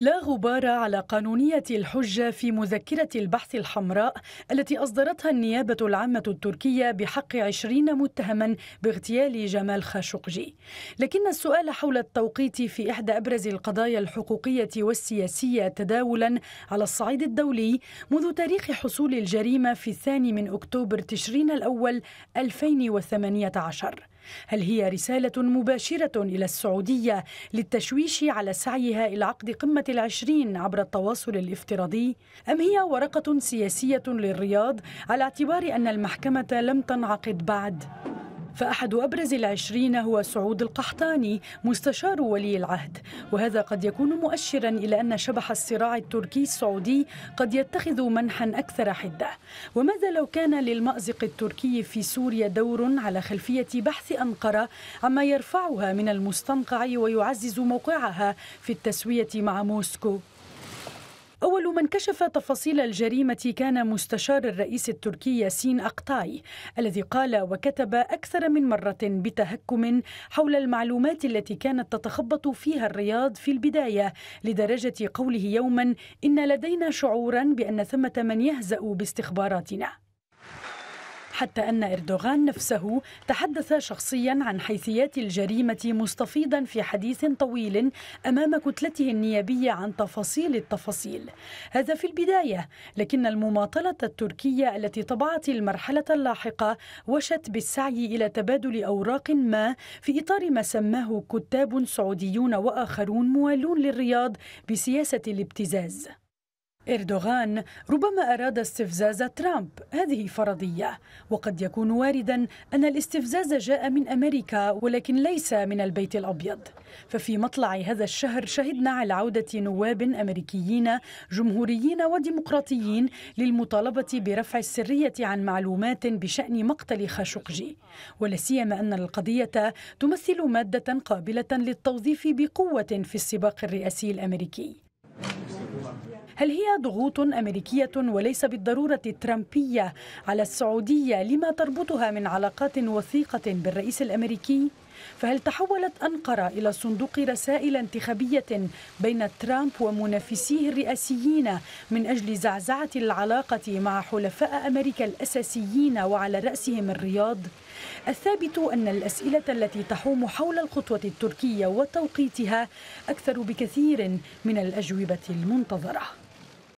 لا غبار على قانونية الحجة في مذكرة البحث الحمراء التي أصدرتها النيابة العامة التركية بحق عشرين متهما باغتيال جمال خاشقجي لكن السؤال حول التوقيت في إحدى أبرز القضايا الحقوقية والسياسية تداولا على الصعيد الدولي منذ تاريخ حصول الجريمة في الثاني من أكتوبر تشرين الأول 2018 هل هي رسالة مباشرة إلى السعودية للتشويش على سعيها إلى عقد قمة العشرين عبر التواصل الافتراضي أم هي ورقة سياسية للرياض على اعتبار أن المحكمة لم تنعقد بعد؟ فأحد أبرز العشرين هو سعود القحطاني مستشار ولي العهد وهذا قد يكون مؤشرا إلى أن شبح الصراع التركي السعودي قد يتخذ منحا أكثر حدة وماذا لو كان للمأزق التركي في سوريا دور على خلفية بحث أنقرة عما يرفعها من المستنقع ويعزز موقعها في التسوية مع موسكو أول من كشف تفاصيل الجريمة كان مستشار الرئيس التركي ياسين أقطاي الذي قال وكتب أكثر من مرة بتهكم حول المعلومات التي كانت تتخبط فيها الرياض في البداية لدرجة قوله يوما إن لدينا شعورا بأن ثمة من يهزأ باستخباراتنا حتى أن إردوغان نفسه تحدث شخصيا عن حيثيات الجريمة مستفيضا في حديث طويل أمام كتلته النيابية عن تفاصيل التفاصيل هذا في البداية لكن المماطلة التركية التي طبعت المرحلة اللاحقة وشت بالسعي إلى تبادل أوراق ما في إطار ما سماه كتاب سعوديون وآخرون موالون للرياض بسياسة الابتزاز إردوغان ربما أراد استفزاز ترامب هذه فرضية وقد يكون واردا أن الاستفزاز جاء من أمريكا ولكن ليس من البيت الأبيض ففي مطلع هذا الشهر شهدنا على عودة نواب أمريكيين جمهوريين وديمقراطيين للمطالبة برفع السرية عن معلومات بشأن مقتل خاشقجي ولا سيما أن القضية تمثل مادة قابلة للتوظيف بقوة في السباق الرئاسي الأمريكي هل هي ضغوط أمريكية وليس بالضرورة ترامبية على السعودية لما تربطها من علاقات وثيقة بالرئيس الأمريكي؟ فهل تحولت أنقرة إلى صندوق رسائل انتخابية بين ترامب ومنافسيه الرئاسيين من أجل زعزعة العلاقة مع حلفاء أمريكا الأساسيين وعلى رأسهم الرياض؟ الثابت أن الأسئلة التي تحوم حول الخطوة التركية وتوقيتها أكثر بكثير من الأجوبة المنتظرة